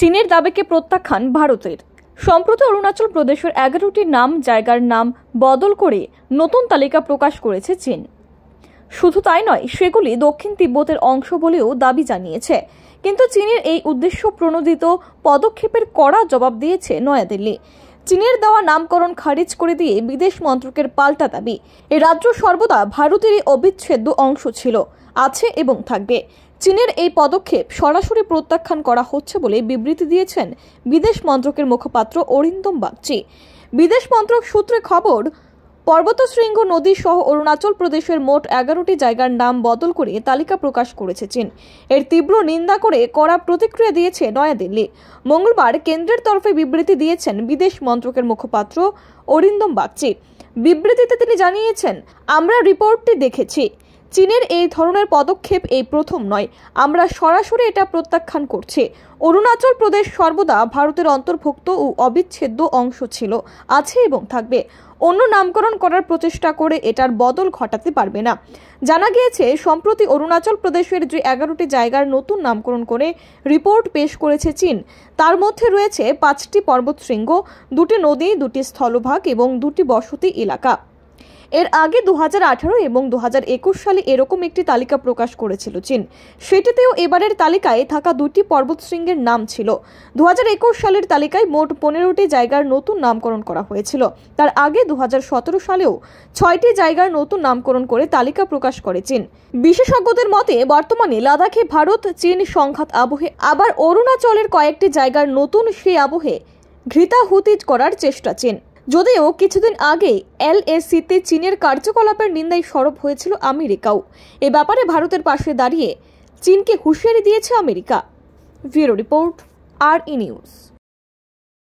চীনের দাবিকে প্রত্যাখ্যান ভারতের সম্প্রতি অরুণাচল প্রদেশের এগারোটি নাম জায়গার নাম বদল করে নতুন তালিকা প্রকাশ করেছে চীন শুধু তাই নয় সেগুলি দক্ষিণ তিব্বতের অংশ বলেও দাবি জানিয়েছে কিন্তু চীনের এই উদ্দেশ্য প্রণোদিত পদক্ষেপের কড়া জবাব দিয়েছে নয়াদিল্লি চীনের দেওয়া নামকরণ খারিজ করে দিয়ে বিদেশ মন্ত্রকের পাল্টা দাবি এ রাজ্য সর্বদা ভারতেরই অবিচ্ছেদ্য অংশ ছিল আছে এবং থাকবে চীনের এই পদক্ষেপ সরাসরি প্রত্যাখ্যান করা হচ্ছে বলে বিবৃতি দিয়েছেন বিদেশ মন্ত্রকের মুখপাত্র অরিন্দম বাগচি বিদেশ মন্ত্রক সূত্রে খবর পর্বতশৃঙ্গ নদী সহ অরুণাচল প্রদেশের মোট এগারোটি জায়গার নাম বদল করে তালিকা প্রকাশ করেছে চীন এর তীব্র নিন্দা করে কড়া প্রতিক্রিয়া দিয়েছে নয়াদিল্লি মঙ্গলবার কেন্দ্রের তরফে বিবৃতি দিয়েছেন বিদেশ মন্ত্রকের মুখপাত্র অরিন্দম বাগচি বিবৃতিতে তিনি জানিয়েছেন আমরা রিপোর্টটি দেখেছি চীনের এই ধরনের পদক্ষেপ এই প্রথম নয় আমরা সরাসরি এটা প্রত্যাখ্যান করছি অরুণাচল প্রদেশ সর্বদা ভারতের অন্তর্ভুক্ত ও অবিচ্ছেদ্য অংশ ছিল আছে এবং থাকবে অন্য নামকরণ করার প্রচেষ্টা করে এটার বদল ঘটাতে পারবে না জানা গিয়েছে সম্প্রতি অরুণাচল প্রদেশের যে এগারোটি জায়গার নতুন নামকরণ করে রিপোর্ট পেশ করেছে চীন তার মধ্যে রয়েছে পাঁচটি পর্বতশৃঙ্গ দুটি নদী দুটি স্থলভাগ এবং দুটি বসতি এলাকা এর আগে দু এবং দু সালে এরকম একটি তালিকা প্রকাশ করেছিল চীন সেটিতেও এবারের তালিকায় থাকা দুটি পর্বতশৃঙ্গের নাম ছিল দু সালের তালিকায় মোট পনেরোটি জায়গার নতুন নামকরণ করা হয়েছিল তার আগে দু সালেও ছয়টি জায়গার নতুন নামকরণ করে তালিকা প্রকাশ করে চীন বিশেষজ্ঞদের মতে বর্তমানে লাদাখে ভারত চীন সংঘাত আবহে আবার অরুণাচলের কয়েকটি জায়গার নতুন সেই আবহে ঘৃতাহুতি করার চেষ্টা চীন যদিও কিছুদিন আগে এলএসিতে চীনের কার্যকলাপের নিন্দায় সরব হয়েছিল আমেরিকাও এ ব্যাপারে ভারতের পাশে দাঁড়িয়ে চীনকে হুঁশিয়ারি দিয়েছে আমেরিকা ব্যুরো রিপোর্ট আর ই নিউজ